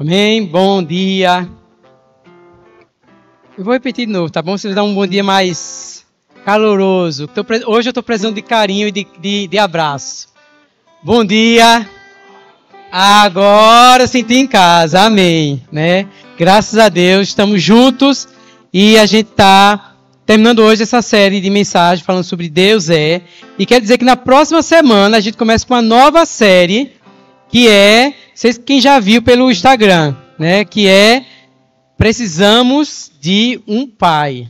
Amém? Bom dia. Eu vou repetir de novo, tá bom? Vocês dão um bom dia mais caloroso. Hoje eu estou precisando de carinho e de, de, de abraço. Bom dia. Agora senti em casa, amém, né? Graças a Deus, estamos juntos e a gente está terminando hoje essa série de mensagens falando sobre Deus é. E quer dizer que na próxima semana a gente começa com uma nova série que é vocês, quem já viu pelo Instagram, né? Que é precisamos de um pai.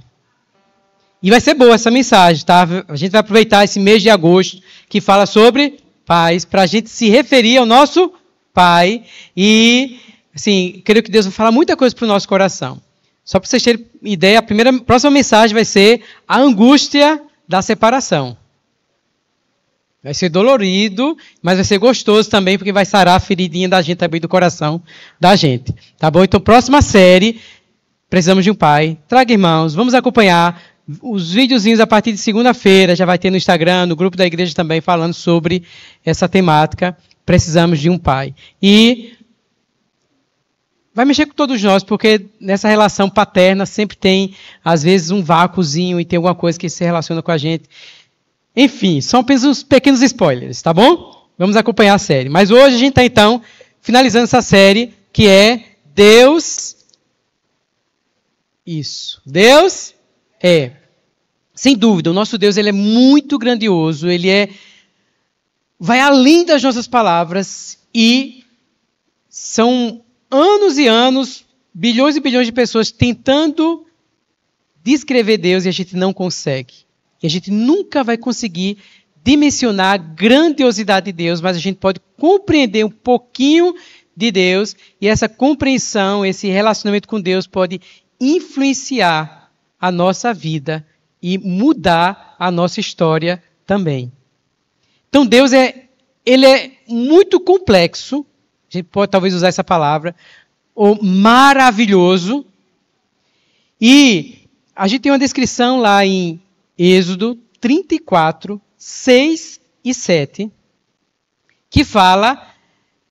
E vai ser boa essa mensagem, tá? A gente vai aproveitar esse mês de agosto que fala sobre pais para a gente se referir ao nosso pai e, assim, creio que Deus vai falar muita coisa para o nosso coração. Só para vocês terem ideia, a primeira, a próxima mensagem vai ser a angústia da separação. Vai ser dolorido, mas vai ser gostoso também, porque vai sarar a feridinha da gente também, do coração da gente. Tá bom? Então, próxima série, precisamos de um pai. Traga irmãos, vamos acompanhar os videozinhos a partir de segunda-feira, já vai ter no Instagram, no grupo da igreja também, falando sobre essa temática. Precisamos de um pai. E vai mexer com todos nós, porque nessa relação paterna sempre tem, às vezes, um vácuozinho e tem alguma coisa que se relaciona com a gente enfim, são apenas uns pequenos spoilers, tá bom? Vamos acompanhar a série. Mas hoje a gente está, então, finalizando essa série que é Deus. Isso. Deus é. Sem dúvida, o nosso Deus ele é muito grandioso, ele é vai além das nossas palavras e são anos e anos, bilhões e bilhões de pessoas tentando descrever Deus e a gente não consegue que a gente nunca vai conseguir dimensionar a grandiosidade de Deus, mas a gente pode compreender um pouquinho de Deus e essa compreensão, esse relacionamento com Deus pode influenciar a nossa vida e mudar a nossa história também. Então Deus é ele é muito complexo, a gente pode talvez usar essa palavra, ou maravilhoso. E a gente tem uma descrição lá em Êxodo 34, 6 e 7, que fala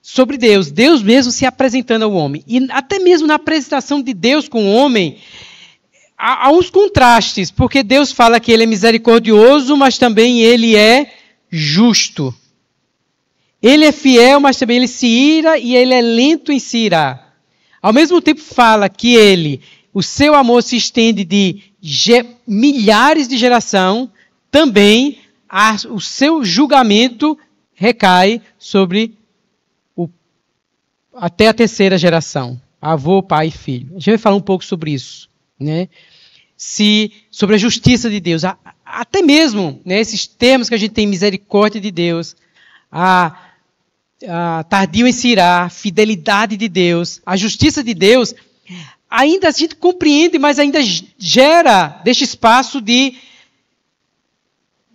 sobre Deus, Deus mesmo se apresentando ao homem. E até mesmo na apresentação de Deus com o homem, há, há uns contrastes, porque Deus fala que ele é misericordioso, mas também ele é justo. Ele é fiel, mas também ele se ira e ele é lento em se irar. Ao mesmo tempo fala que ele o seu amor se estende de milhares de geração, também a, o seu julgamento recai sobre o, até a terceira geração, avô, pai e filho. A gente vai falar um pouco sobre isso, né? Se sobre a justiça de Deus, a, até mesmo né, esses termos que a gente tem misericórdia de Deus, a, a tardio em se irá, fidelidade de Deus, a justiça de Deus, ainda a gente compreende, mas ainda gera, deste espaço de,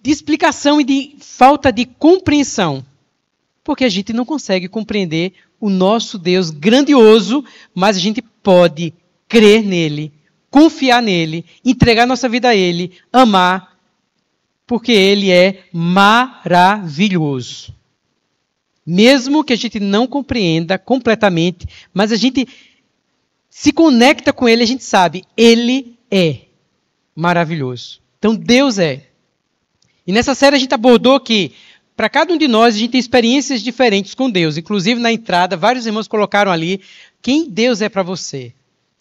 de explicação e de falta de compreensão. Porque a gente não consegue compreender o nosso Deus grandioso, mas a gente pode crer nele, confiar nele, entregar nossa vida a ele, amar, porque ele é maravilhoso. Mesmo que a gente não compreenda completamente, mas a gente se conecta com ele, a gente sabe, ele é maravilhoso. Então Deus é. E nessa série a gente abordou que para cada um de nós a gente tem experiências diferentes com Deus. Inclusive na entrada, vários irmãos colocaram ali quem Deus é para você.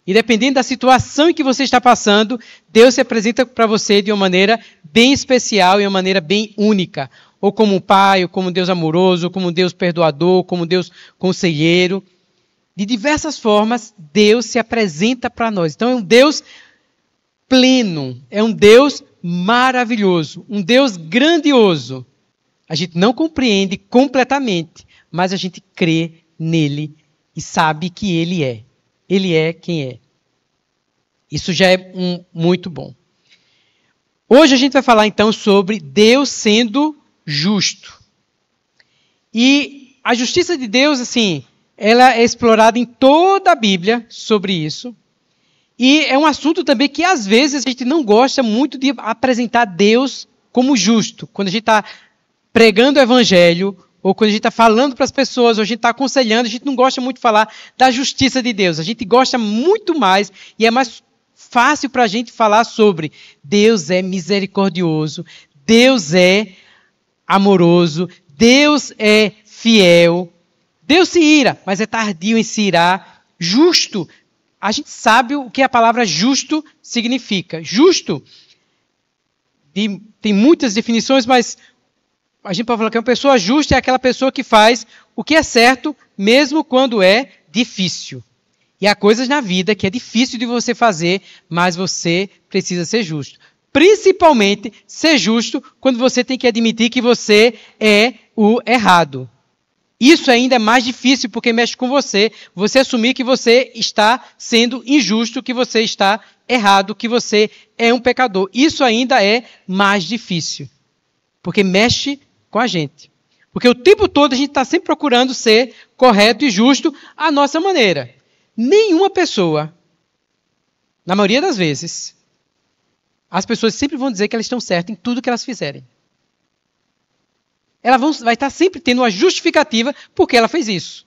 E dependendo da situação em que você está passando, Deus se apresenta para você de uma maneira bem especial e uma maneira bem única. Ou como um pai, ou como um Deus amoroso, ou como um Deus perdoador, ou como um Deus conselheiro de diversas formas, Deus se apresenta para nós. Então é um Deus pleno, é um Deus maravilhoso, um Deus grandioso. A gente não compreende completamente, mas a gente crê nele e sabe que ele é. Ele é quem é. Isso já é um, muito bom. Hoje a gente vai falar então sobre Deus sendo justo. E a justiça de Deus, assim, ela é explorada em toda a Bíblia sobre isso. E é um assunto também que às vezes a gente não gosta muito de apresentar Deus como justo. Quando a gente está pregando o evangelho, ou quando a gente está falando para as pessoas, ou a gente está aconselhando, a gente não gosta muito de falar da justiça de Deus. A gente gosta muito mais e é mais fácil para a gente falar sobre Deus é misericordioso, Deus é amoroso, Deus é fiel, Deus se ira, mas é tardio em se irar. Justo, a gente sabe o que a palavra justo significa. Justo de, tem muitas definições, mas a gente pode falar que uma pessoa justa é aquela pessoa que faz o que é certo, mesmo quando é difícil. E há coisas na vida que é difícil de você fazer, mas você precisa ser justo. Principalmente ser justo quando você tem que admitir que você é o errado. Isso ainda é mais difícil porque mexe com você, você assumir que você está sendo injusto, que você está errado, que você é um pecador. Isso ainda é mais difícil, porque mexe com a gente. Porque o tempo todo a gente está sempre procurando ser correto e justo à nossa maneira. Nenhuma pessoa, na maioria das vezes, as pessoas sempre vão dizer que elas estão certas em tudo que elas fizerem ela vai estar sempre tendo uma justificativa porque ela fez isso.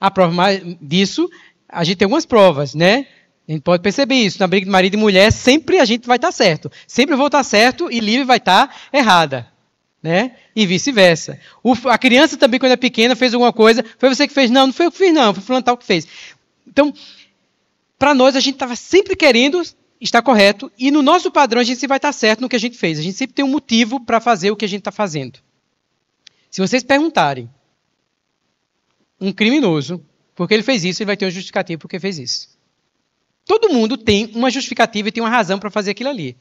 A prova disso, a gente tem algumas provas, né? A gente pode perceber isso. Na briga de marido e mulher, sempre a gente vai estar certo. Sempre eu vou estar certo e livre vai estar errada. Né? E vice-versa. A criança também, quando é pequena, fez alguma coisa. Foi você que fez? Não, não foi eu que fiz, não. Foi o tal que fez. Então, para nós, a gente estava sempre querendo estar correto e no nosso padrão a gente vai estar certo no que a gente fez. A gente sempre tem um motivo para fazer o que a gente está fazendo. Se vocês perguntarem um criminoso porque ele fez isso, ele vai ter um justificativo porque fez isso. Todo mundo tem uma justificativa e tem uma razão para fazer aquilo ali.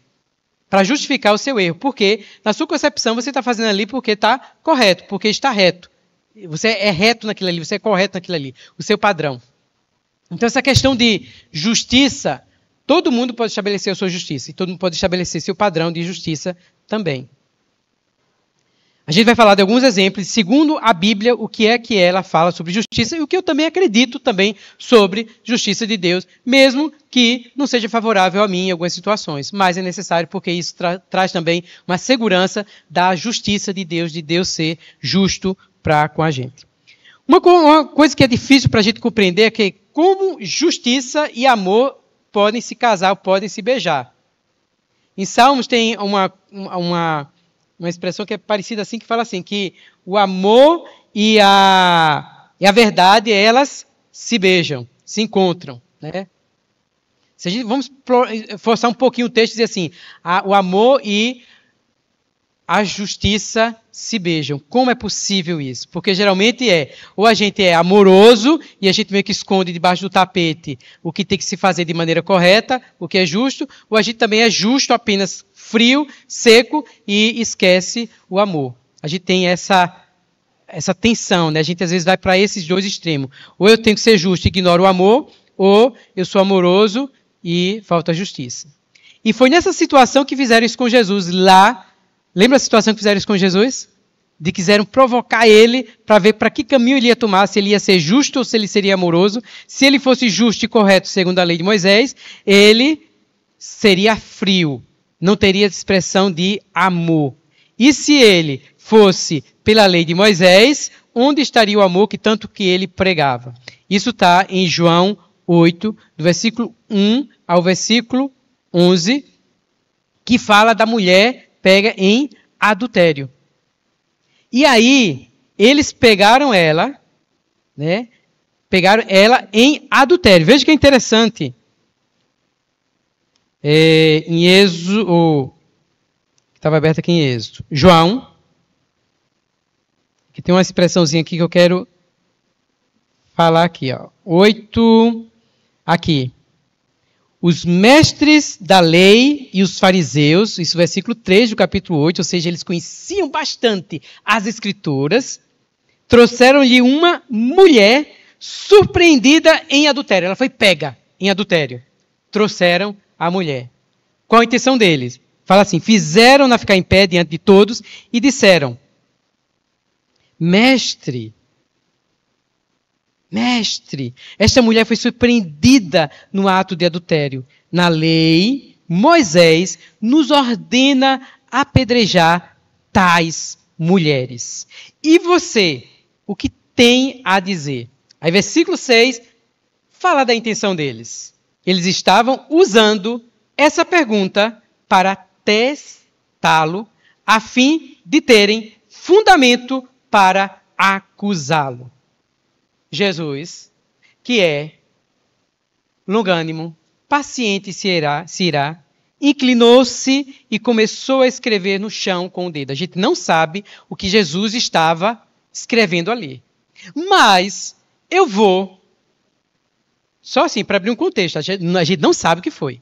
Para justificar o seu erro. Porque, na sua concepção, você está fazendo ali porque está correto, porque está reto. Você é reto naquilo ali, você é correto naquilo ali. O seu padrão. Então, essa questão de justiça, todo mundo pode estabelecer a sua justiça. E todo mundo pode estabelecer seu padrão de justiça também. A gente vai falar de alguns exemplos, segundo a Bíblia, o que é que ela fala sobre justiça e o que eu também acredito também sobre justiça de Deus, mesmo que não seja favorável a mim em algumas situações, mas é necessário porque isso tra traz também uma segurança da justiça de Deus, de Deus ser justo para com a gente. Uma, co uma coisa que é difícil para a gente compreender é que como justiça e amor podem se casar, podem se beijar. Em Salmos tem uma, uma uma expressão que é parecida assim, que fala assim, que o amor e a, e a verdade, elas se beijam, se encontram, né? Se a gente, vamos forçar um pouquinho o texto e dizer assim, a, o amor e a justiça se beijam. Como é possível isso? Porque geralmente é, ou a gente é amoroso e a gente meio que esconde debaixo do tapete o que tem que se fazer de maneira correta, o que é justo, ou a gente também é justo apenas frio, seco e esquece o amor. A gente tem essa essa tensão, né? A gente às vezes vai para esses dois extremos. Ou eu tenho que ser justo e ignoro o amor, ou eu sou amoroso e falta justiça. E foi nessa situação que fizeram isso com Jesus lá Lembra a situação que fizeram isso com Jesus? De quiseram provocar ele para ver para que caminho ele ia tomar, se ele ia ser justo ou se ele seria amoroso. Se ele fosse justo e correto, segundo a lei de Moisés, ele seria frio, não teria expressão de amor. E se ele fosse pela lei de Moisés, onde estaria o amor que tanto que ele pregava? Isso está em João 8, do versículo 1 ao versículo 11, que fala da mulher pega em adultério. E aí, eles pegaram ela, né? Pegaram ela em adultério. Veja que é interessante. É, em Êxodo, estava aberto aqui em Êxodo. João, que tem uma expressãozinha aqui que eu quero falar aqui, ó. oito aqui. Os mestres da lei e os fariseus, isso versículo 3 do capítulo 8, ou seja, eles conheciam bastante as escrituras, trouxeram-lhe uma mulher surpreendida em adultério. Ela foi pega em adultério. Trouxeram a mulher. Qual a intenção deles? Fala assim: fizeram-na ficar em pé diante de todos e disseram: Mestre, Mestre, esta mulher foi surpreendida no ato de adultério. Na lei, Moisés nos ordena apedrejar tais mulheres. E você, o que tem a dizer? Aí, versículo 6 fala da intenção deles. Eles estavam usando essa pergunta para testá-lo, a fim de terem fundamento para acusá-lo. Jesus, que é longânimo, paciente se irá, se irá inclinou-se e começou a escrever no chão com o dedo. A gente não sabe o que Jesus estava escrevendo ali. Mas eu vou. Só assim, para abrir um contexto, a gente, a gente não sabe o que foi.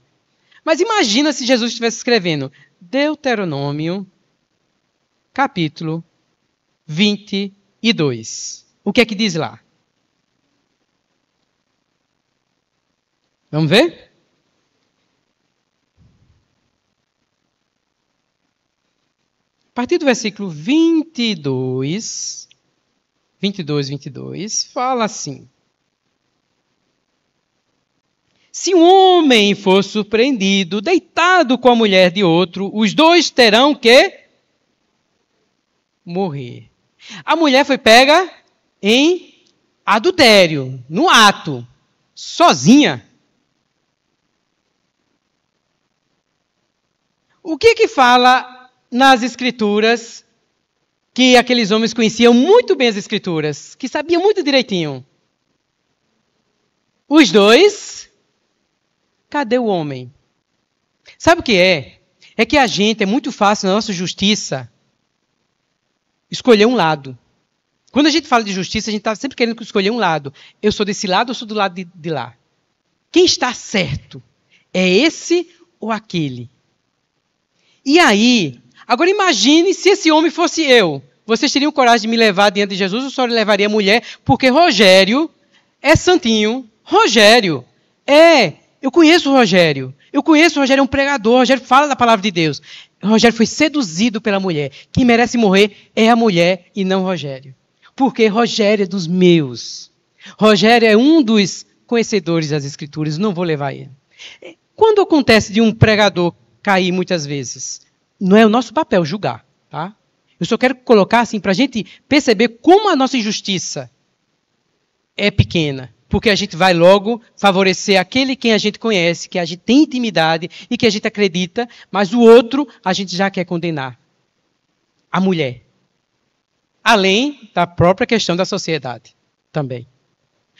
Mas imagina se Jesus estivesse escrevendo Deuteronômio, capítulo 22. O que é que diz lá? Vamos ver? A partir do versículo 22, 22, 22, fala assim. Se um homem for surpreendido deitado com a mulher de outro, os dois terão que morrer. A mulher foi pega em adultério, no ato, sozinha. O que que fala nas escrituras que aqueles homens conheciam muito bem as escrituras, que sabiam muito direitinho? Os dois, cadê o homem? Sabe o que é? É que a gente é muito fácil na nossa justiça escolher um lado. Quando a gente fala de justiça, a gente está sempre querendo escolher um lado. Eu sou desse lado ou sou do lado de, de lá? Quem está certo? É esse ou aquele? E aí? Agora imagine se esse homem fosse eu. Vocês teriam coragem de me levar diante de Jesus ou só levaria a mulher? Porque Rogério é santinho. Rogério é. Eu conheço o Rogério. Eu conheço o Rogério, é um pregador. O Rogério fala da palavra de Deus. O Rogério foi seduzido pela mulher. Quem merece morrer é a mulher e não Rogério. Porque Rogério é dos meus. Rogério é um dos conhecedores das Escrituras. Não vou levar ele. Quando acontece de um pregador cair muitas vezes. Não é o nosso papel julgar, tá? Eu só quero colocar assim para a gente perceber como a nossa injustiça é pequena, porque a gente vai logo favorecer aquele quem a gente conhece, que a gente tem intimidade e que a gente acredita, mas o outro a gente já quer condenar. A mulher. Além da própria questão da sociedade também.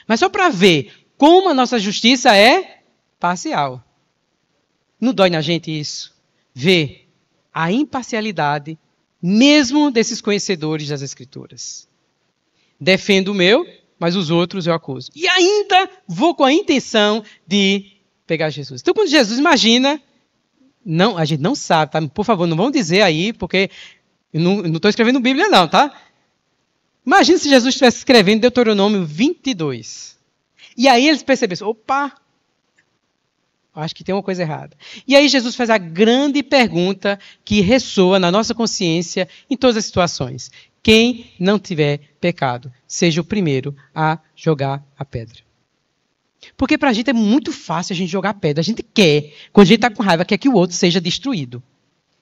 Mas só para ver como a nossa justiça é parcial. Não dói na gente isso? Ver a imparcialidade mesmo desses conhecedores das Escrituras. Defendo o meu, mas os outros eu acuso. E ainda vou com a intenção de pegar Jesus. Então, quando Jesus imagina, não, a gente não sabe, tá? Por favor, não vão dizer aí, porque eu não estou escrevendo Bíblia, não, tá? Imagina se Jesus estivesse escrevendo Deuteronômio 22. E aí eles percebessem: opa, Acho que tem uma coisa errada. E aí Jesus faz a grande pergunta que ressoa na nossa consciência em todas as situações. Quem não tiver pecado, seja o primeiro a jogar a pedra. Porque para a gente é muito fácil a gente jogar pedra. A gente quer, quando a gente está com raiva, quer que o outro seja destruído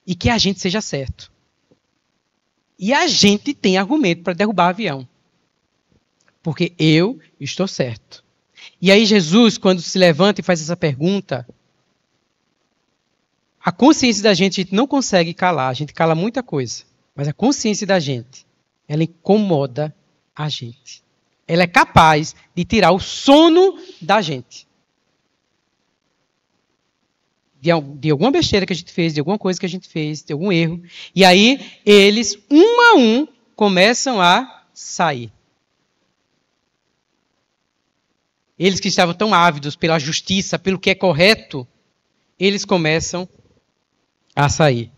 e que a gente seja certo. E a gente tem argumento para derrubar avião. Porque eu estou certo. E aí Jesus, quando se levanta e faz essa pergunta, a consciência da gente, a gente não consegue calar, a gente cala muita coisa, mas a consciência da gente, ela incomoda a gente. Ela é capaz de tirar o sono da gente. De, de, alguma besteira que a gente fez, de alguma coisa que a gente fez, de algum erro. E aí eles, um a um, começam a sair. eles que estavam tão ávidos pela justiça, pelo que é correto, eles começam a sair.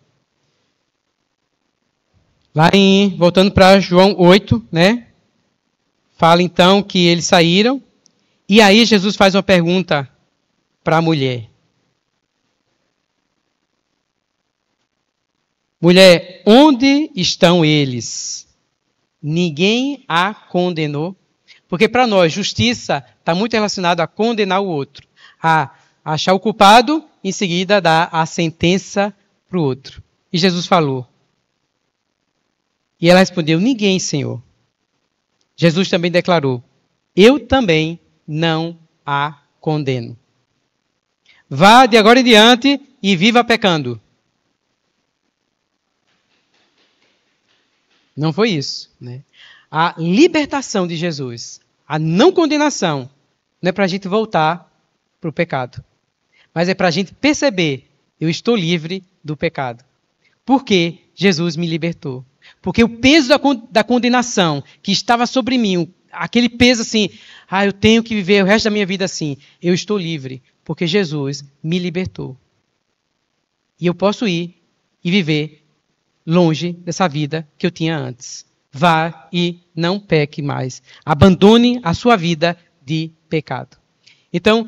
Lá em, voltando para João 8, né? Fala então que eles saíram. E aí Jesus faz uma pergunta para a mulher. Mulher, onde estão eles? Ninguém a condenou? Porque para nós, justiça está muito relacionada a condenar o outro, a achar o culpado, em seguida dar a sentença para o outro. E Jesus falou. E ela respondeu: Ninguém, Senhor. Jesus também declarou: Eu também não a condeno. Vá de agora em diante e viva pecando. Não foi isso, né? a libertação de Jesus, a não condenação, não é para a gente voltar para o pecado, mas é para a gente perceber: eu estou livre do pecado. Porque Jesus me libertou. Porque o peso da, da condenação que estava sobre mim, aquele peso assim, ah, eu tenho que viver o resto da minha vida assim, eu estou livre, porque Jesus me libertou. E eu posso ir e viver longe dessa vida que eu tinha antes vá e não peque mais. Abandone a sua vida de pecado. Então,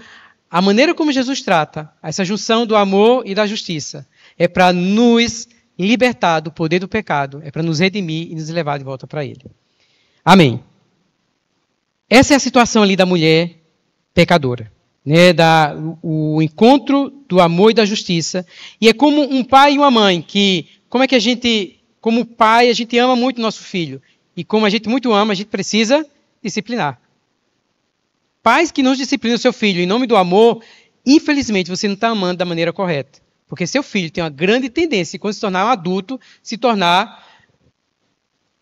a maneira como Jesus trata essa junção do amor e da justiça é para nos libertar do poder do pecado, é para nos redimir e nos levar de volta para Ele. Amém. Essa é a situação ali da mulher pecadora, né? Da, o, o encontro do amor e da justiça. E é como um pai e uma mãe que, como é que a gente como pai, a gente ama muito nosso filho. E como a gente muito ama, a gente precisa disciplinar. Pais que não disciplinam seu filho em nome do amor, infelizmente você não está amando da maneira correta. Porque seu filho tem uma grande tendência, quando se tornar um adulto, se tornar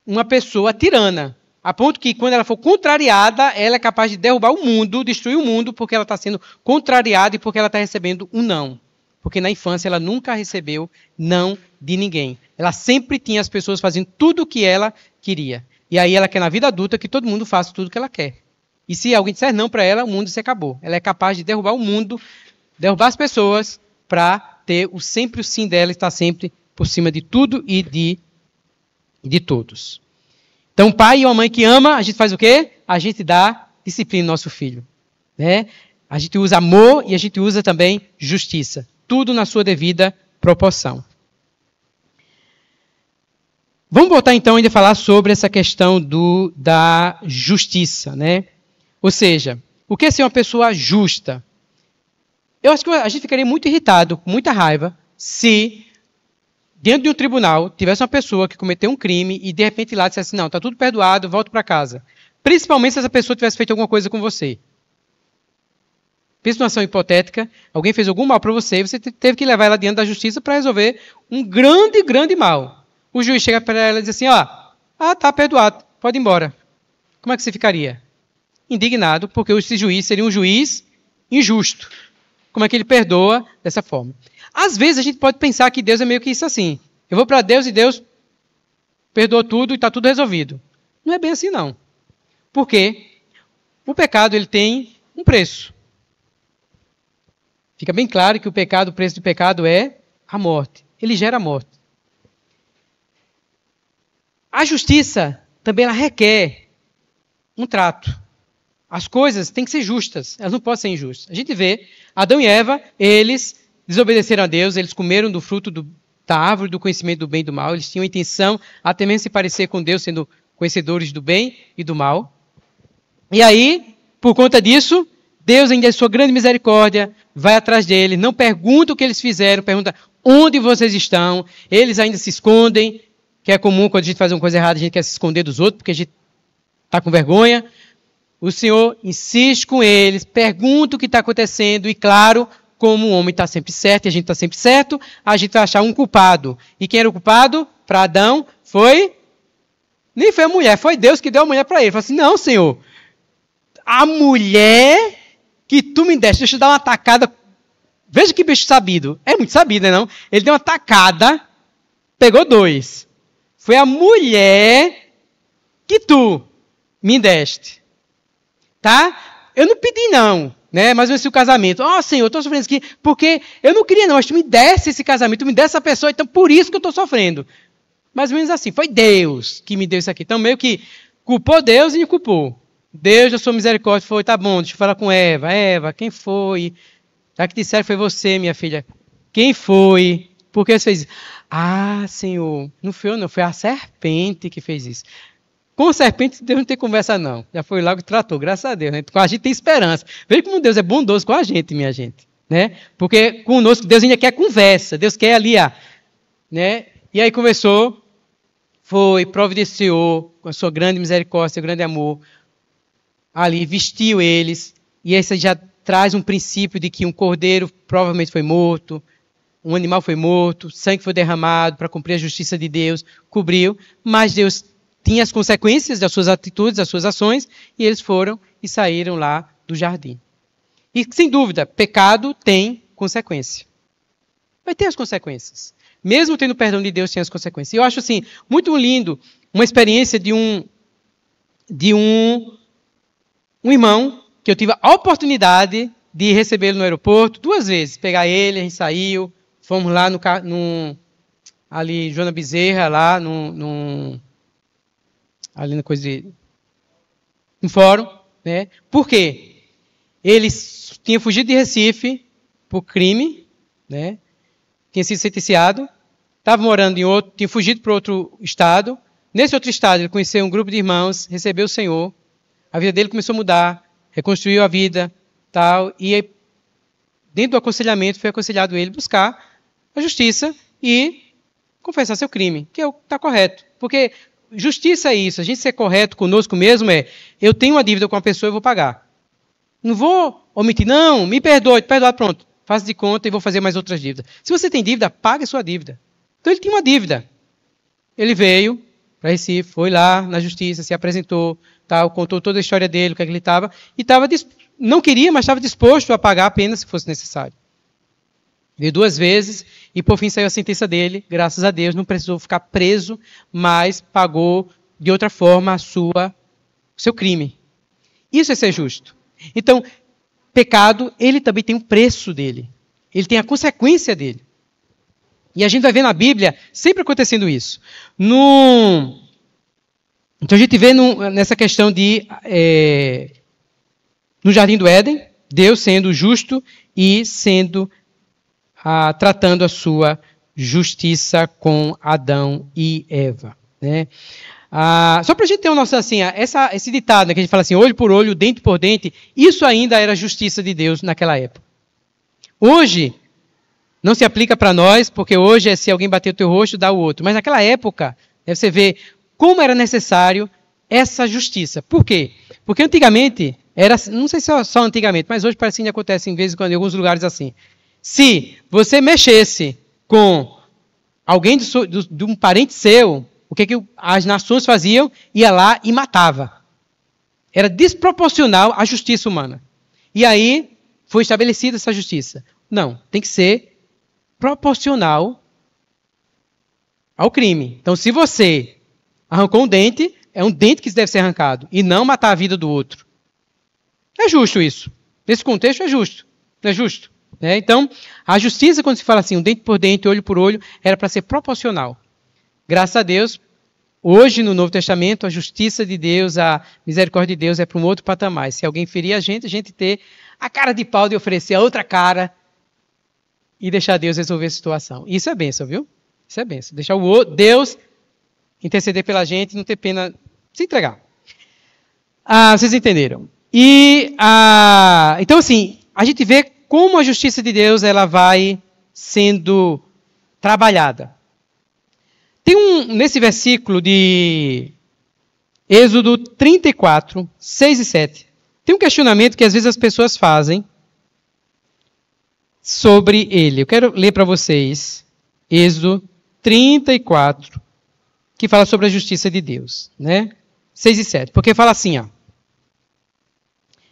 uma pessoa tirana. A ponto que, quando ela for contrariada, ela é capaz de derrubar o mundo, destruir o mundo, porque ela está sendo contrariada e porque ela está recebendo um não porque na infância ela nunca recebeu não de ninguém. Ela sempre tinha as pessoas fazendo tudo o que ela queria. E aí ela quer na vida adulta que todo mundo faça tudo o que ela quer. E se alguém disser não para ela, o mundo se acabou. Ela é capaz de derrubar o mundo, derrubar as pessoas para ter o sempre o sim dela estar sempre por cima de tudo e de de todos. Então, pai e uma mãe que ama, a gente faz o quê? A gente dá disciplina ao nosso filho, né? A gente usa amor e a gente usa também justiça tudo na sua devida proporção. Vamos voltar então ainda a falar sobre essa questão do, da justiça, né? Ou seja, o que é ser uma pessoa justa? Eu acho que a gente ficaria muito irritado, com muita raiva, se dentro de um tribunal tivesse uma pessoa que cometeu um crime e de repente lá dissesse: não, tá tudo perdoado, volto para casa. Principalmente se essa pessoa tivesse feito alguma coisa com você. Pensa numa ação hipotética, alguém fez algum mal para você e você teve que levar ela diante da justiça para resolver um grande, grande mal. O juiz chega para ela e diz assim: ó, ah, tá perdoado, pode ir embora. Como é que você ficaria? Indignado, porque esse juiz seria um juiz injusto. Como é que ele perdoa dessa forma? Às vezes a gente pode pensar que Deus é meio que isso assim. Eu vou para Deus e Deus perdoou tudo e está tudo resolvido. Não é bem assim, não. Porque o pecado ele tem um preço. Fica bem claro que o pecado, o preço do pecado é a morte. Ele gera a morte. A justiça também ela requer um trato. As coisas têm que ser justas, elas não podem ser injustas. A gente vê Adão e Eva, eles desobedeceram a Deus, eles comeram do fruto do, da árvore do conhecimento do bem e do mal, eles tinham a intenção até mesmo se parecer com Deus, sendo conhecedores do bem e do mal. E aí, por conta disso, Deus, em sua grande misericórdia, vai atrás dele, não pergunta o que eles fizeram, pergunta onde vocês estão, eles ainda se escondem, que é comum quando a gente faz uma coisa errada, a gente quer se esconder dos outros, porque a gente está com vergonha. O Senhor insiste com eles, pergunta o que está acontecendo, e claro, como o homem está sempre certo e a gente está sempre certo, a gente vai achar um culpado. E quem era o culpado para Adão foi. Nem foi a mulher, foi Deus que deu a mulher para ele. Ele falou assim: não, Senhor, a mulher que tu me deste, deixa eu dar uma tacada. Veja que bicho sabido. É muito sabido, né? Não? Ele deu uma tacada, pegou dois. Foi a mulher que tu me deste. Tá? Eu não pedi, não. Né? Mais ou menos o casamento. Ó, oh, Senhor, eu estou sofrendo isso aqui porque eu não queria, não. Mas tu me desse esse casamento, tu me desse essa pessoa, então por isso que eu estou sofrendo. Mais ou menos assim. Foi Deus que me deu isso aqui. Então, meio que culpou Deus e me culpou. Deus, a sua misericórdia, foi, tá bom, deixa eu falar com Eva. Eva, quem foi? Já tá, que disseram foi você, minha filha. Quem foi? Por que você fez isso? Ah, Senhor, não foi eu, não, foi a serpente que fez isso. Com a serpente, Deus não tem conversa, não. Já foi lá que tratou, graças a Deus. Né? Com a gente tem esperança. Veja como Deus é bondoso com a gente, minha gente. Né? Porque conosco, Deus ainda quer conversa. Deus quer ali, a né? E aí começou, foi, providenciou, com a sua grande misericórdia, seu grande amor, ali, vestiu eles, e esse já traz um princípio de que um cordeiro provavelmente foi morto, um animal foi morto, sangue foi derramado para cumprir a justiça de Deus, cobriu, mas Deus tinha as consequências das suas atitudes, das suas ações, e eles foram e saíram lá do jardim. E sem dúvida, pecado tem consequência. Vai ter as consequências. Mesmo tendo perdão de Deus, tem as consequências. E eu acho assim, muito lindo uma experiência de um de um um irmão que eu tive a oportunidade de recebê-lo no aeroporto duas vezes. Pegar ele, a gente saiu, fomos lá no, no ali Joana Bezerra, lá no, no ali na coisa de no fórum, né? Por quê? Ele tinha fugido de Recife por crime, né? Tinha sido sentenciado, estava morando em outro, tinha fugido para outro estado. Nesse outro estado, ele conheceu um grupo de irmãos, recebeu o Senhor, a vida dele começou a mudar, reconstruiu a vida, tal, e dentro do aconselhamento foi aconselhado ele buscar a justiça e confessar seu crime, que está é correto. Porque justiça é isso, a gente ser correto conosco mesmo é, eu tenho uma dívida com uma pessoa, eu vou pagar. Não vou omitir, não, me perdoe, perdoar, pronto, faço de conta e vou fazer mais outras dívidas. Se você tem dívida, pague sua dívida. Então ele tinha uma dívida. Ele veio para Recife, foi lá na justiça, se apresentou, Tá? Contou toda a história dele, o que, é que ele estava. E tava não queria, mas estava disposto a pagar a pena se fosse necessário. Veio duas vezes e por fim saiu a sentença dele. Graças a Deus, não precisou ficar preso, mas pagou de outra forma a sua, o seu crime. Isso é ser justo. Então, pecado, ele também tem o um preço dele. Ele tem a consequência dele. E a gente vai ver na Bíblia sempre acontecendo isso. No então a gente vê no, nessa questão de. É, no Jardim do Éden, Deus sendo justo e sendo. A, ah, tratando a sua justiça com Adão e Eva. Né? Ah, só para a gente ter uma noção, assim, ah, essa, esse ditado né, que a gente fala assim, olho por olho, dente por dente, isso ainda era justiça de Deus naquela época. Hoje, não se aplica para nós, porque hoje é se alguém bater o teu rosto, dá o outro. Mas naquela época, né, você vê como era necessário essa justiça. Por quê? Porque antigamente, era, assim, não sei se é só antigamente, mas hoje parece que acontece em vez em quando, em alguns lugares assim. Se você mexesse com alguém de um parente seu, o que, é que as nações faziam? Ia lá e matava. Era desproporcional à justiça humana. E aí foi estabelecida essa justiça. Não, tem que ser proporcional ao crime. Então, se você Arrancou um dente, é um dente que deve ser arrancado, e não matar a vida do outro. É justo isso. Nesse contexto é justo. é justo? Né? Então, a justiça, quando se fala assim, um dente por dente, olho por olho, era para ser proporcional. Graças a Deus, hoje no Novo Testamento, a justiça de Deus, a misericórdia de Deus é para um outro patamar. Se alguém ferir a gente, a gente ter a cara de pau de oferecer a outra cara e deixar Deus resolver a situação. Isso é benção, viu? Isso é benção. Deixar o Deus interceder pela gente, não ter pena, se entregar. Ah, vocês entenderam? E ah, então assim, a gente vê como a justiça de Deus ela vai sendo trabalhada. Tem um nesse versículo de Êxodo 34, 6 e 7. Tem um questionamento que às vezes as pessoas fazem sobre ele. Eu quero ler para vocês Êxodo 34, que fala sobre a justiça de Deus, né? 6 e 7. Porque fala assim, ó.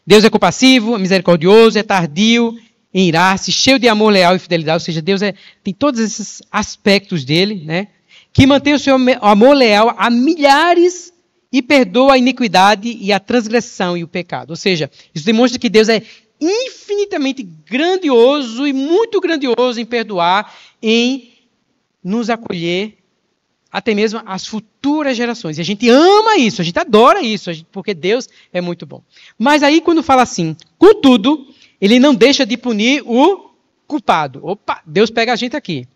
Deus é compassivo, é misericordioso, é tardio em irar-se, cheio de amor leal e fidelidade, ou seja, Deus é, tem todos esses aspectos dele, né? Que mantém o seu amor leal a milhares e perdoa a iniquidade e a transgressão e o pecado. Ou seja, isso demonstra que Deus é infinitamente grandioso e muito grandioso em perdoar, em nos acolher até mesmo as futuras gerações. E a gente ama isso, a gente adora isso, porque Deus é muito bom. Mas aí, quando fala assim, contudo, ele não deixa de punir o culpado. Opa, Deus pega a gente aqui.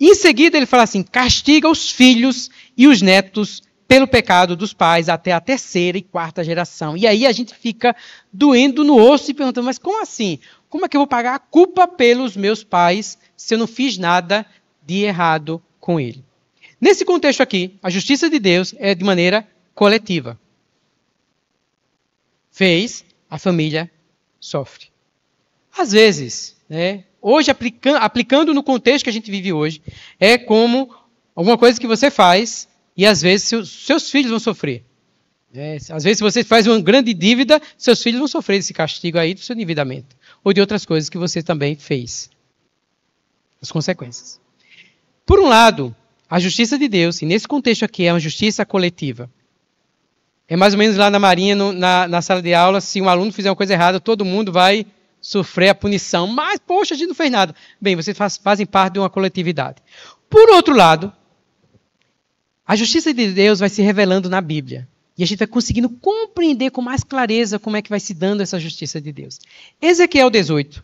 Em seguida, ele fala assim: castiga os filhos e os netos pelo pecado dos pais até a terceira e quarta geração. E aí a gente fica doendo no osso e perguntando: mas como assim? Como é que eu vou pagar a culpa pelos meus pais se eu não fiz nada de errado com ele? Nesse contexto aqui, a justiça de Deus é de maneira coletiva. Fez, a família sofre. Às vezes, né, hoje, aplicando, aplicando no contexto que a gente vive hoje, é como alguma coisa que você faz e às vezes seus, seus filhos vão sofrer. É, às vezes, se você faz uma grande dívida, seus filhos vão sofrer esse castigo aí do seu endividamento ou de outras coisas que você também fez. As consequências. Por um lado, a justiça de Deus, e nesse contexto aqui é uma justiça coletiva. É mais ou menos lá na Marinha, no, na, na, sala de aula, se um aluno fizer uma coisa errada, todo mundo vai sofrer a punição. Mas, poxa, a gente não fez nada. Bem, vocês faz, fazem parte de uma coletividade. Por outro lado, a justiça de Deus vai se revelando na Bíblia. E a gente vai conseguindo compreender com mais clareza como é que vai se dando essa justiça de Deus. Ezequiel 18.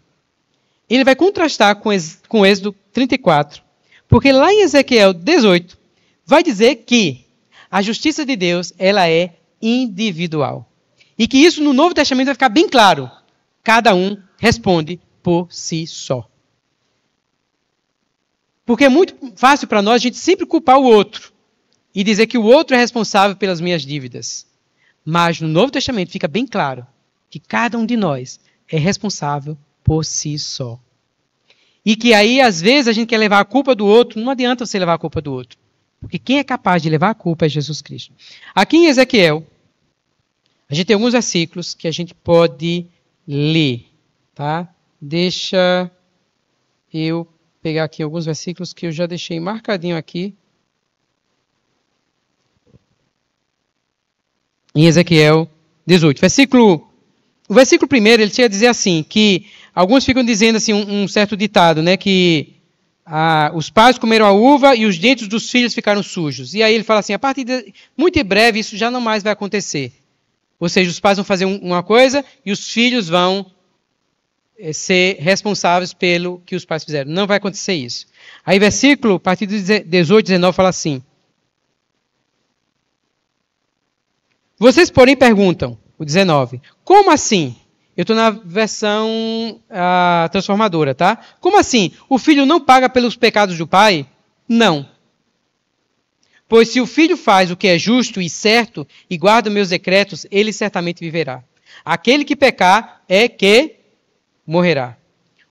Ele vai contrastar com, com Êxodo 34 porque lá em Ezequiel 18 vai dizer que a justiça de Deus, ela é individual. E que isso no Novo Testamento vai ficar bem claro. Cada um responde por si só. Porque é muito fácil para nós a gente sempre culpar o outro e dizer que o outro é responsável pelas minhas dívidas. Mas no Novo Testamento fica bem claro que cada um de nós é responsável por si só. E que aí, às vezes, a gente quer levar a culpa do outro, não adianta você levar a culpa do outro. Porque quem é capaz de levar a culpa é Jesus Cristo. Aqui em Ezequiel, a gente tem alguns versículos que a gente pode ler, tá? Deixa eu pegar aqui alguns versículos que eu já deixei marcadinho aqui. Em Ezequiel 18, versículo o versículo primeiro ele tinha a dizer assim que Alguns ficam dizendo assim um, um certo ditado, né, que ah, os pais comeram a uva e os dentes dos filhos ficaram sujos. E aí ele fala assim, a partir de muito em breve isso já não mais vai acontecer. Ou seja, os pais vão fazer uma coisa e os filhos vão eh, ser responsáveis pelo que os pais fizeram. Não vai acontecer isso. Aí, versículo, a partir de 18, 19, fala assim: Vocês, porém, perguntam, o 19, como assim? Eu estou na versão ah, transformadora, tá? Como assim? O filho não paga pelos pecados do pai? Não. Pois se o filho faz o que é justo e certo e guarda meus decretos, ele certamente viverá. Aquele que pecar é que morrerá.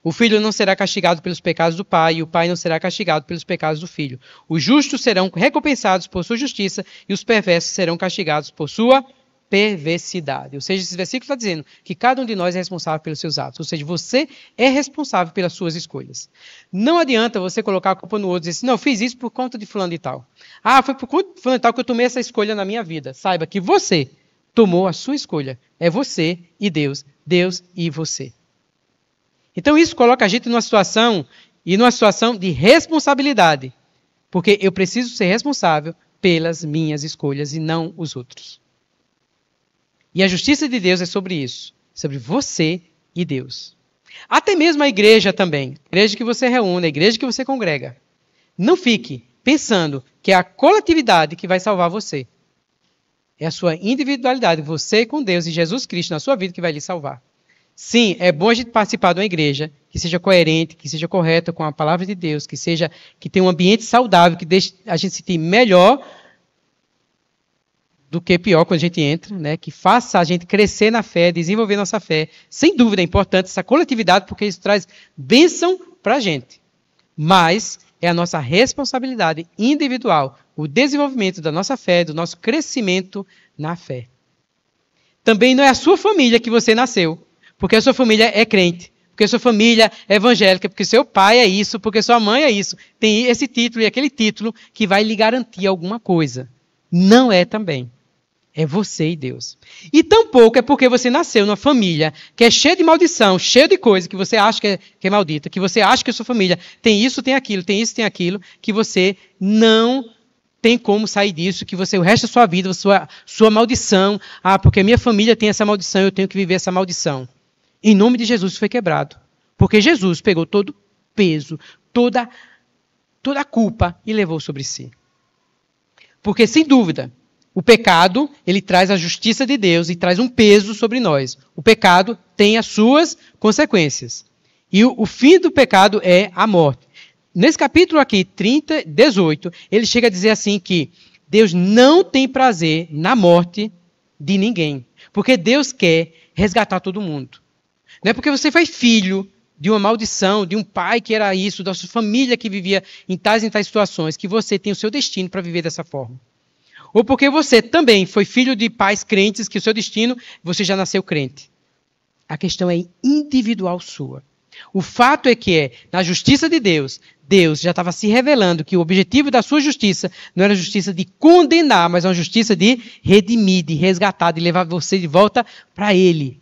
O filho não será castigado pelos pecados do pai, e o pai não será castigado pelos pecados do filho. Os justos serão recompensados por sua justiça, e os perversos serão castigados por sua perversidade. Ou seja, esse versículo está dizendo que cada um de nós é responsável pelos seus atos. Ou seja, você é responsável pelas suas escolhas. Não adianta você colocar a culpa no outro e dizer assim, não, fiz isso por conta de fulano e tal. Ah, foi por conta de fulano e tal que eu tomei essa escolha na minha vida. Saiba que você tomou a sua escolha. É você e Deus. Deus e você. Então isso coloca a gente numa situação e numa situação de responsabilidade. Porque eu preciso ser responsável pelas minhas escolhas e não os outros. E a justiça de Deus é sobre isso, sobre você e Deus. Até mesmo a igreja também, a igreja que você reúne, a igreja que você congrega. Não fique pensando que é a coletividade que vai salvar você. É a sua individualidade, você com Deus e Jesus Cristo na sua vida que vai lhe salvar. Sim, é bom a gente participar de uma igreja que seja coerente, que seja correta com a palavra de Deus, que seja que tenha um ambiente saudável, que deixe a gente se sentir melhor do que pior quando a gente entra, né? Que faça a gente crescer na fé, desenvolver nossa fé. Sem dúvida é importante essa coletividade, porque isso traz bênção para a gente. Mas é a nossa responsabilidade individual o desenvolvimento da nossa fé, do nosso crescimento na fé. Também não é a sua família que você nasceu, porque a sua família é crente, porque a sua família é evangélica, porque seu pai é isso, porque sua mãe é isso. Tem esse título e aquele título que vai lhe garantir alguma coisa. Não é também. É você e Deus. E tampouco é porque você nasceu numa família que é cheia de maldição, cheia de coisa que você acha que é, que é maldita, que você acha que a sua família tem isso, tem aquilo, tem isso, tem aquilo, que você não tem como sair disso, que você o resto da sua vida, sua, sua maldição, ah, porque minha família tem essa maldição, eu tenho que viver essa maldição. Em nome de Jesus foi quebrado. Porque Jesus pegou todo o peso, toda toda a culpa e levou sobre si. Porque sem dúvida, o pecado, ele traz a justiça de Deus e traz um peso sobre nós. O pecado tem as suas consequências. E o, o fim do pecado é a morte. Nesse capítulo aqui, 30, 18, ele chega a dizer assim que Deus não tem prazer na morte de ninguém. Porque Deus quer resgatar todo mundo. Não é porque você foi filho de uma maldição, de um pai que era isso, da sua família que vivia em tais e tais situações, que você tem o seu destino para viver dessa forma ou porque você também foi filho de pais crentes, que o seu destino, você já nasceu crente. A questão é individual sua. O fato é que é, na justiça de Deus, Deus já estava se revelando que o objetivo da sua justiça não era a justiça de condenar, mas uma justiça de redimir, de resgatar, de levar você de volta para Ele.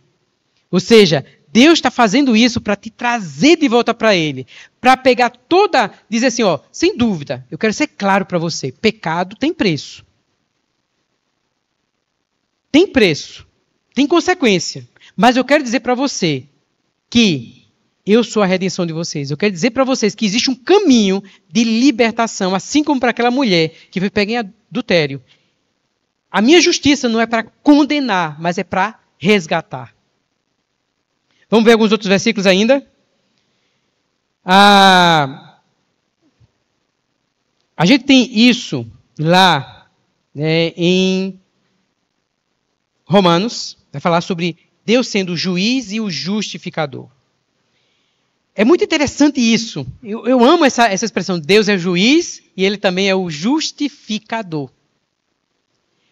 Ou seja, Deus está fazendo isso para te trazer de volta para Ele, para pegar toda, dizer assim, ó, sem dúvida, eu quero ser claro para você, pecado tem preço tem preço, tem consequência. Mas eu quero dizer para você que eu sou a redenção de vocês. Eu quero dizer para vocês que existe um caminho de libertação, assim como para aquela mulher que foi pega em adultério. A minha justiça não é para condenar, mas é para resgatar. Vamos ver alguns outros versículos ainda. Ah, a gente tem isso lá né, em Romanos, vai falar sobre Deus sendo o juiz e o justificador. É muito interessante isso. Eu, eu amo essa, essa expressão. Deus é juiz e ele também é o justificador.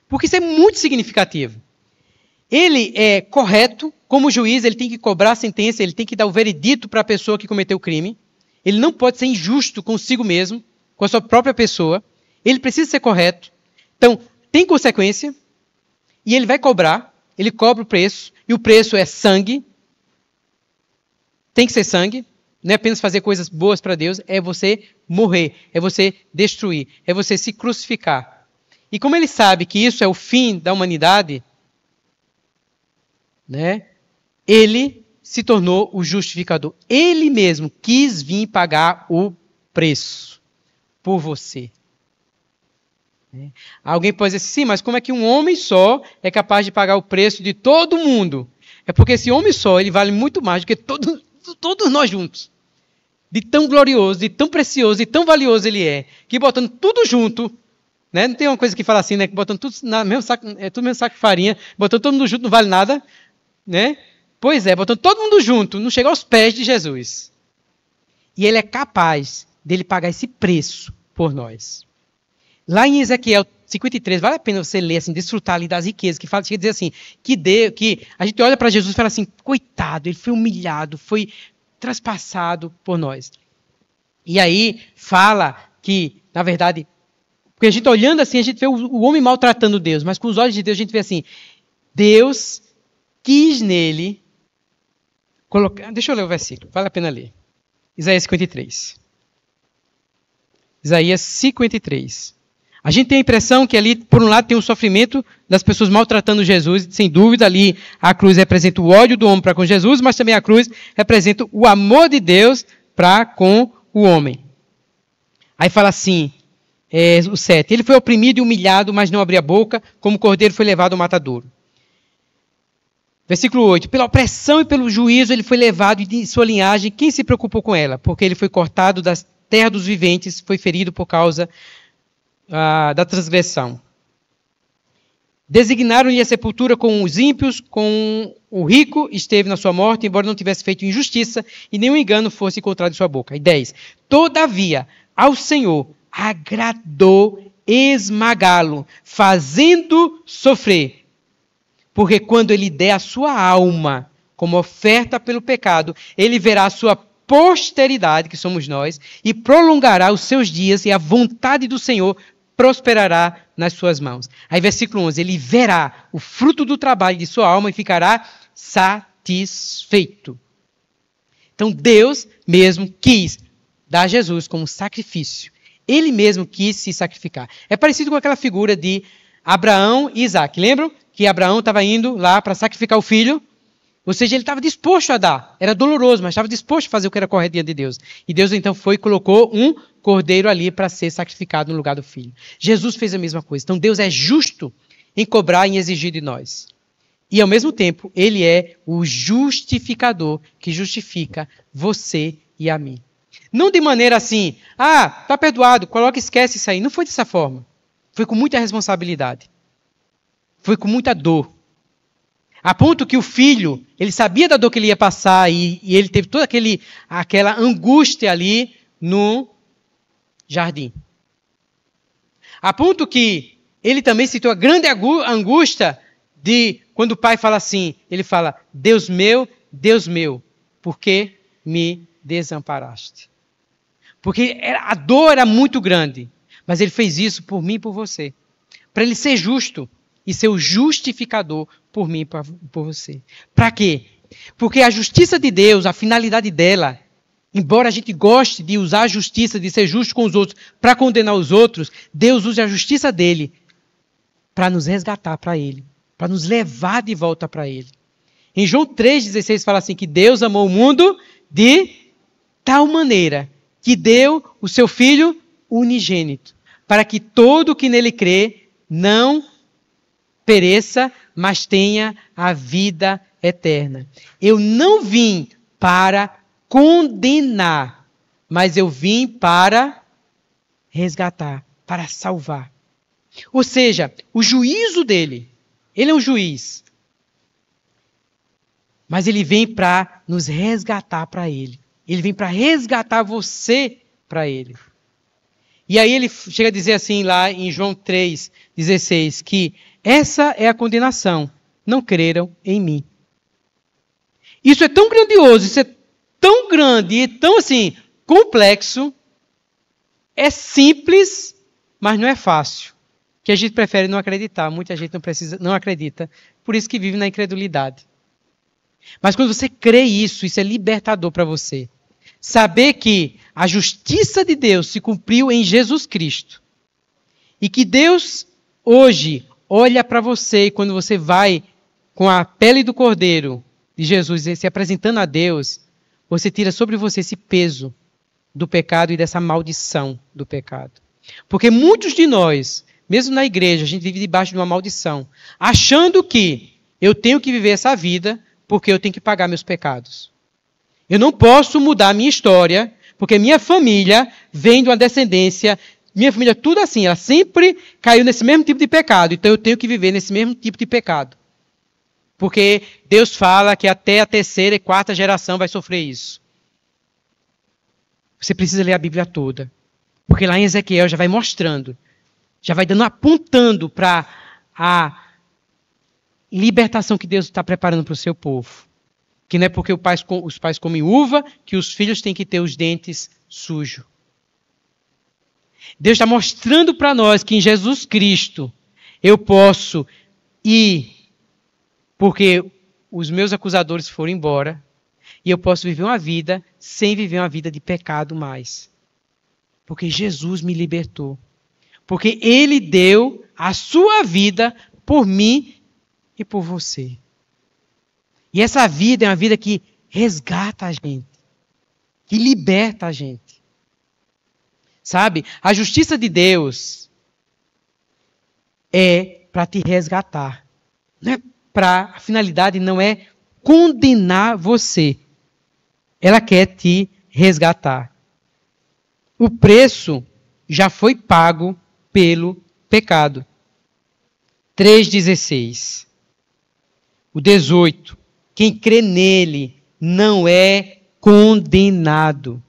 Porque isso é muito significativo. Ele é correto, como juiz, ele tem que cobrar a sentença, ele tem que dar o veredito para a pessoa que cometeu o crime. Ele não pode ser injusto consigo mesmo, com a sua própria pessoa. Ele precisa ser correto. Então, tem consequência, e ele vai cobrar, ele cobra o preço, e o preço é sangue. Tem que ser sangue, não é apenas fazer coisas boas para Deus, é você morrer, é você destruir, é você se crucificar. E como ele sabe que isso é o fim da humanidade, né? Ele se tornou o justificador. Ele mesmo quis vir pagar o preço por você. Né? Alguém pode dizer, sim, mas como é que um homem só é capaz de pagar o preço de todo mundo? É porque esse homem só, ele vale muito mais do que todo, todos nós juntos. De tão glorioso, de tão precioso, de tão valioso ele é, que botando tudo junto, né? Não tem uma coisa que fala assim, né? Que botando tudo na mesmo saco, é tudo mesmo saco de farinha, botando todo mundo junto não vale nada, né? Pois é, botando todo mundo junto, não chega aos pés de Jesus. E ele é capaz dele pagar esse preço por nós. Lá em Ezequiel 53, vale a pena você ler, assim, desfrutar ali das riquezas, que fala, chega a dizer assim, que, de, que a gente olha para Jesus e fala assim, coitado, ele foi humilhado, foi traspassado por nós. E aí fala que, na verdade, porque a gente olhando assim, a gente vê o, o homem maltratando Deus, mas com os olhos de Deus a gente vê assim, Deus quis nele colocar. Deixa eu ler o versículo, vale a pena ler. Isaías 53. Isaías 53. A gente tem a impressão que ali, por um lado, tem o sofrimento das pessoas maltratando Jesus, sem dúvida, ali a cruz representa o ódio do homem para com Jesus, mas também a cruz representa o amor de Deus para com o homem. Aí fala assim, é, o 7. Ele foi oprimido e humilhado, mas não abria a boca, como o cordeiro foi levado ao matadouro. Versículo 8: Pela opressão e pelo juízo ele foi levado, e de sua linhagem, quem se preocupou com ela? Porque ele foi cortado das terras dos viventes, foi ferido por causa da transgressão. Designaram-lhe a sepultura com os ímpios, com o rico esteve na sua morte, embora não tivesse feito injustiça e nenhum engano fosse encontrado em sua boca. E 10. Todavia, ao Senhor agradou esmagá-lo, fazendo sofrer. Porque quando ele der a sua alma como oferta pelo pecado, ele verá a sua posteridade, que somos nós, e prolongará os seus dias, e a vontade do Senhor prosperará nas suas mãos. Aí, versículo 11: Ele verá o fruto do trabalho de sua alma e ficará satisfeito. Então, Deus mesmo quis dar Jesus como sacrifício. Ele mesmo quis se sacrificar. É parecido com aquela figura de Abraão e Isaac. Lembram que Abraão estava indo lá para sacrificar o filho? Ou seja, ele estava disposto a dar. Era doloroso, mas estava disposto a fazer o que era corredia de Deus. E Deus então foi e colocou um cordeiro ali para ser sacrificado no lugar do filho. Jesus fez a mesma coisa. Então Deus é justo em cobrar e em exigir de nós. E ao mesmo tempo, ele é o justificador que justifica você e a mim. Não de maneira assim, ah, tá perdoado, coloca esquece isso aí. Não foi dessa forma. Foi com muita responsabilidade. Foi com muita dor. A ponto que o filho, ele sabia da dor que ele ia passar e, e ele teve toda aquele, aquela angústia ali no jardim. A ponto que ele também citou a grande angústia de quando o pai fala assim, ele fala: Deus meu, Deus meu, por que me desamparaste? Porque a dor era muito grande, mas ele fez isso por mim e por você, para ele ser justo e seu justificador por mim e por você. Para quê? Porque a justiça de Deus, a finalidade dela, embora a gente goste de usar a justiça, de ser justo com os outros, para condenar os outros, Deus usa a justiça dele para nos resgatar para ele, para nos levar de volta para ele. Em João 3,16 fala assim: que Deus amou o mundo de tal maneira que deu o seu Filho unigênito, para que todo que nele crê não pereça, mas tenha a vida eterna. Eu não vim para condenar, mas eu vim para resgatar, para salvar. Ou seja, o juízo dele, ele é um juiz. Mas ele vem para nos resgatar para ele. Ele vem para resgatar você para ele. E aí ele chega a dizer assim lá em João 3:16 que essa é a condenação. Não creram em mim. Isso é tão grandioso, isso é tão grande e tão assim complexo. É simples, mas não é fácil. Que a gente prefere não acreditar. Muita gente não precisa, não acredita. Por isso que vive na incredulidade. Mas quando você crê isso, isso é libertador para você. Saber que a justiça de Deus se cumpriu em Jesus Cristo. E que Deus hoje olha para você e quando você vai com a pele do cordeiro de Jesus se apresentando a Deus, você tira sobre você esse peso do pecado e dessa maldição do pecado. Porque muitos de nós, mesmo na igreja, a gente vive debaixo de uma maldição, achando que eu tenho que viver essa vida porque eu tenho que pagar meus pecados. Eu não posso mudar a minha história, porque minha família vem de uma descendência minha família, tudo assim, ela sempre caiu nesse mesmo tipo de pecado. Então eu tenho que viver nesse mesmo tipo de pecado. Porque Deus fala que até a terceira e quarta geração vai sofrer isso. Você precisa ler a Bíblia toda. Porque lá em Ezequiel já vai mostrando, já vai dando apontando para a libertação que Deus está preparando para o seu povo. Que não é porque os pais comem uva que os filhos têm que ter os dentes sujos. Deus está mostrando para nós que em Jesus Cristo eu posso ir, porque os meus acusadores foram embora, e eu posso viver uma vida sem viver uma vida de pecado mais. Porque Jesus me libertou. Porque Ele deu a sua vida por mim e por você. E essa vida é uma vida que resgata a gente, que liberta a gente. Sabe? A justiça de Deus é para te resgatar. Né? Pra, a finalidade não é condenar você. Ela quer te resgatar. O preço já foi pago pelo pecado. 3,16. O 18. Quem crê nele não é condenado.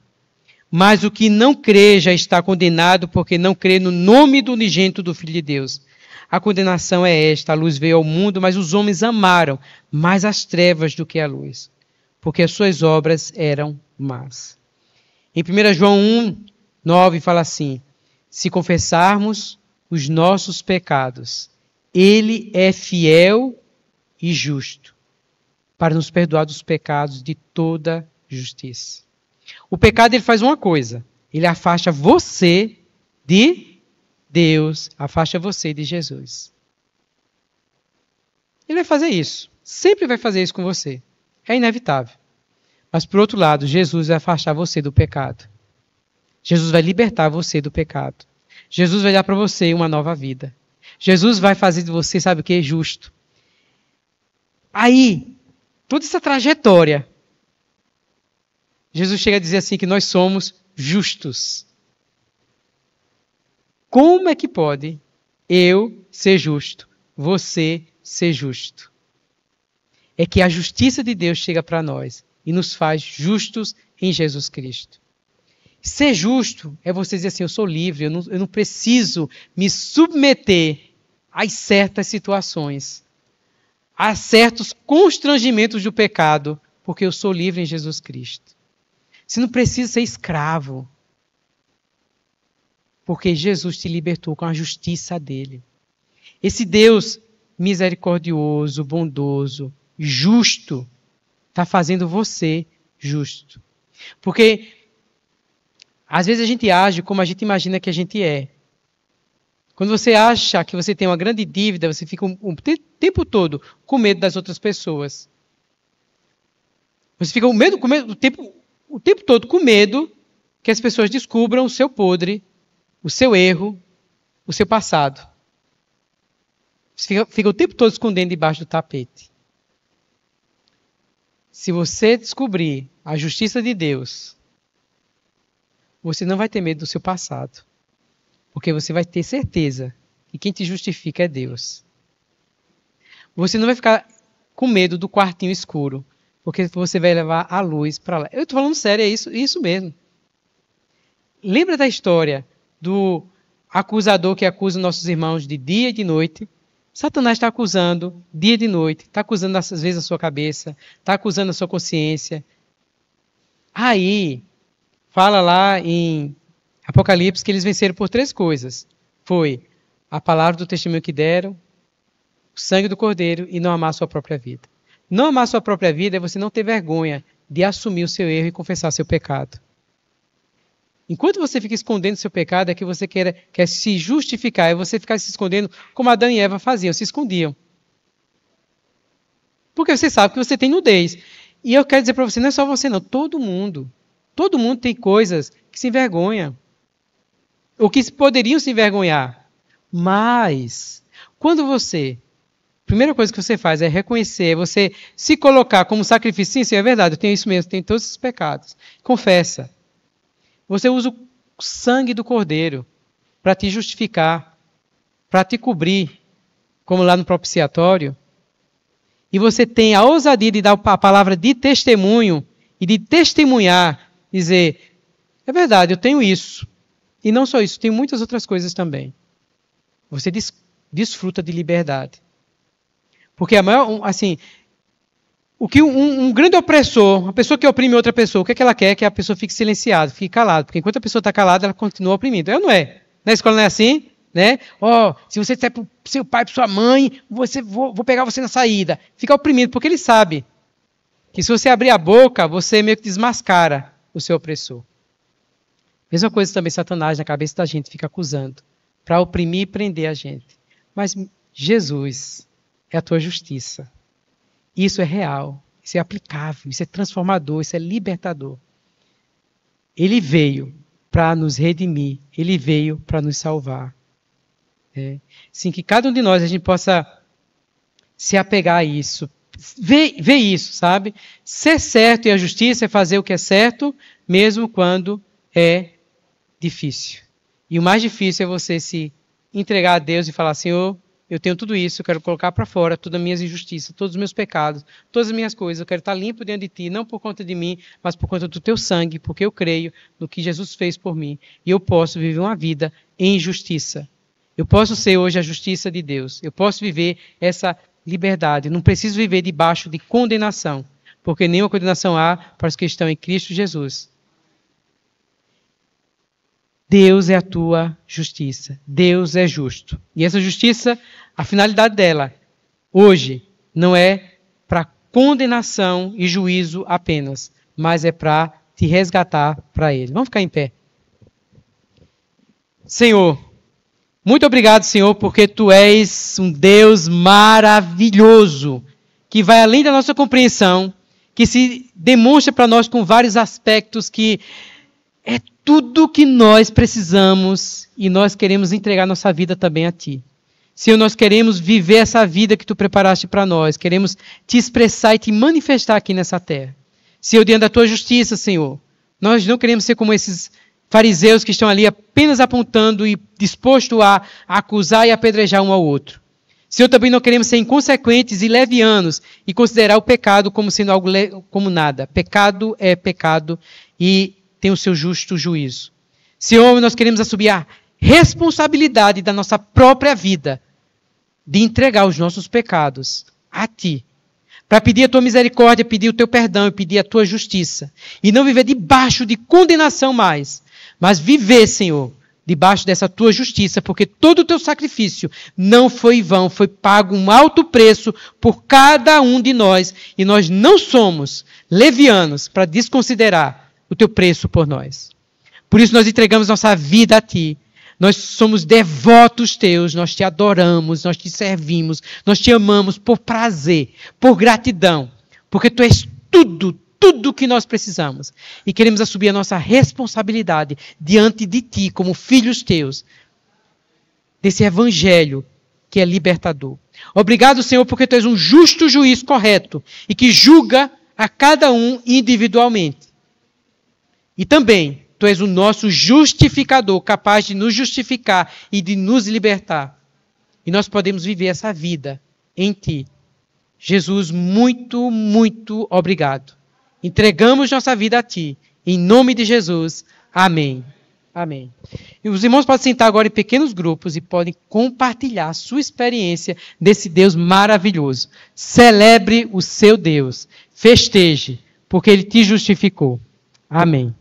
Mas o que não crê já está condenado, porque não crê no nome do unigênito do Filho de Deus. A condenação é esta: a luz veio ao mundo, mas os homens amaram mais as trevas do que a luz, porque as suas obras eram más. Em 1 João 1, 9 fala assim: Se confessarmos os nossos pecados, ele é fiel e justo para nos perdoar dos pecados de toda justiça. O pecado ele faz uma coisa: ele afasta você de Deus, afasta você de Jesus. Ele vai fazer isso. Sempre vai fazer isso com você. É inevitável. Mas por outro lado, Jesus vai afastar você do pecado. Jesus vai libertar você do pecado. Jesus vai dar para você uma nova vida. Jesus vai fazer de você, sabe o que? Justo. Aí, toda essa trajetória Jesus chega a dizer assim que nós somos justos. Como é que pode eu ser justo, você ser justo? É que a justiça de Deus chega para nós e nos faz justos em Jesus Cristo. Ser justo é você dizer assim: eu sou livre, eu não, eu não preciso me submeter às certas situações, a certos constrangimentos do pecado, porque eu sou livre em Jesus Cristo. Você não precisa ser escravo. Porque Jesus te libertou com a justiça dele. Esse Deus misericordioso, bondoso, justo, está fazendo você justo. Porque às vezes a gente age como a gente imagina que a gente é. Quando você acha que você tem uma grande dívida, você fica o um, um, tempo todo com medo das outras pessoas. Você fica o medo, com medo o tempo o tempo todo com medo que as pessoas descubram o seu podre, o seu erro, o seu passado. Fica, fica o tempo todo escondendo debaixo do tapete. Se você descobrir a justiça de Deus, você não vai ter medo do seu passado, porque você vai ter certeza que quem te justifica é Deus. Você não vai ficar com medo do quartinho escuro, porque você vai levar a luz para lá. Eu estou falando sério, é isso, isso mesmo. Lembra da história do acusador que acusa nossos irmãos de dia e de noite? Satanás está acusando dia e de noite, está acusando às vezes a sua cabeça, está acusando a sua consciência. Aí, fala lá em Apocalipse que eles venceram por três coisas: foi a palavra do testemunho que deram, o sangue do cordeiro e não amar a sua própria vida. Não amar sua própria vida é você não ter vergonha de assumir o seu erro e confessar seu pecado. Enquanto você fica escondendo seu pecado, é que você quer, quer se justificar, é você ficar se escondendo como Adão e Eva faziam, se escondiam. Porque você sabe que você tem nudez. E eu quero dizer para você, não é só você não, todo mundo. Todo mundo tem coisas que se envergonha. Ou que poderiam se envergonhar. Mas, quando você primeira coisa que você faz é reconhecer, é você se colocar como sacrifício. Sim, sim, é verdade, eu tenho isso mesmo, tenho todos esses pecados. Confessa. Você usa o sangue do cordeiro para te justificar, para te cobrir, como lá no propiciatório. E você tem a ousadia de dar a palavra de testemunho e de testemunhar, dizer: é verdade, eu tenho isso. E não só isso, tem muitas outras coisas também. Você des desfruta de liberdade. Porque a maior, assim, o que um, um, grande opressor, uma pessoa que oprime outra pessoa, o que, é que ela quer? Que a pessoa fique silenciada, fique calada. Porque enquanto a pessoa está calada, ela continua oprimindo. Eu não é. Na escola não é assim? Né? Ó, oh, se você disser o seu pai, para sua mãe, você vou, vou, pegar você na saída. Fica oprimido, porque ele sabe que se você abrir a boca, você meio que desmascara o seu opressor. Mesma coisa também Satanás na cabeça da gente fica acusando para oprimir e prender a gente. Mas Jesus, é a tua justiça. Isso é real, isso é aplicável, isso é transformador, isso é libertador. Ele veio para nos redimir, ele veio para nos salvar. É. Sim, que cada um de nós a gente possa se apegar a isso, ver, ver isso, sabe? Ser certo e a justiça é fazer o que é certo, mesmo quando é difícil. E o mais difícil é você se entregar a Deus e falar: Senhor, eu tenho tudo isso, eu quero colocar para fora todas as minhas injustiças, todos os meus pecados, todas as minhas coisas. Eu quero estar limpo diante de ti, não por conta de mim, mas por conta do teu sangue, porque eu creio no que Jesus fez por mim. E eu posso viver uma vida em justiça. Eu posso ser hoje a justiça de Deus. Eu posso viver essa liberdade. Não preciso viver debaixo de condenação, porque nenhuma condenação há para os que estão em Cristo Jesus. Deus é a tua justiça. Deus é justo. E essa justiça, a finalidade dela, hoje, não é para condenação e juízo apenas, mas é para te resgatar para Ele. Vamos ficar em pé. Senhor, muito obrigado, Senhor, porque tu és um Deus maravilhoso, que vai além da nossa compreensão, que se demonstra para nós com vários aspectos que é tudo que nós precisamos e nós queremos entregar nossa vida também a Ti. Senhor, nós queremos viver essa vida que Tu preparaste para nós, queremos Te expressar e Te manifestar aqui nessa terra. Senhor, diante da Tua justiça, Senhor, nós não queremos ser como esses fariseus que estão ali apenas apontando e disposto a, a acusar e apedrejar um ao outro. Senhor, também não queremos ser inconsequentes e levianos e considerar o pecado como sendo algo como nada. Pecado é pecado e tem o seu justo juízo. Senhor, nós queremos assumir a responsabilidade da nossa própria vida de entregar os nossos pecados a Ti. Para pedir a tua misericórdia, pedir o teu perdão e pedir a tua justiça. E não viver debaixo de condenação mais, mas viver, Senhor, debaixo dessa tua justiça, porque todo o teu sacrifício não foi vão, foi pago um alto preço por cada um de nós, e nós não somos levianos para desconsiderar o teu preço por nós. Por isso nós entregamos nossa vida a ti. Nós somos devotos teus, nós te adoramos, nós te servimos, nós te amamos por prazer, por gratidão, porque tu és tudo, tudo que nós precisamos. E queremos assumir a nossa responsabilidade diante de ti, como filhos teus, desse evangelho que é libertador. Obrigado, Senhor, porque tu és um justo juiz correto e que julga a cada um individualmente. E também, tu és o nosso justificador, capaz de nos justificar e de nos libertar. E nós podemos viver essa vida em ti. Jesus, muito, muito obrigado. Entregamos nossa vida a ti. Em nome de Jesus. Amém. Amém. E os irmãos podem sentar agora em pequenos grupos e podem compartilhar a sua experiência desse Deus maravilhoso. Celebre o seu Deus. Festeje, porque ele te justificou. Amém.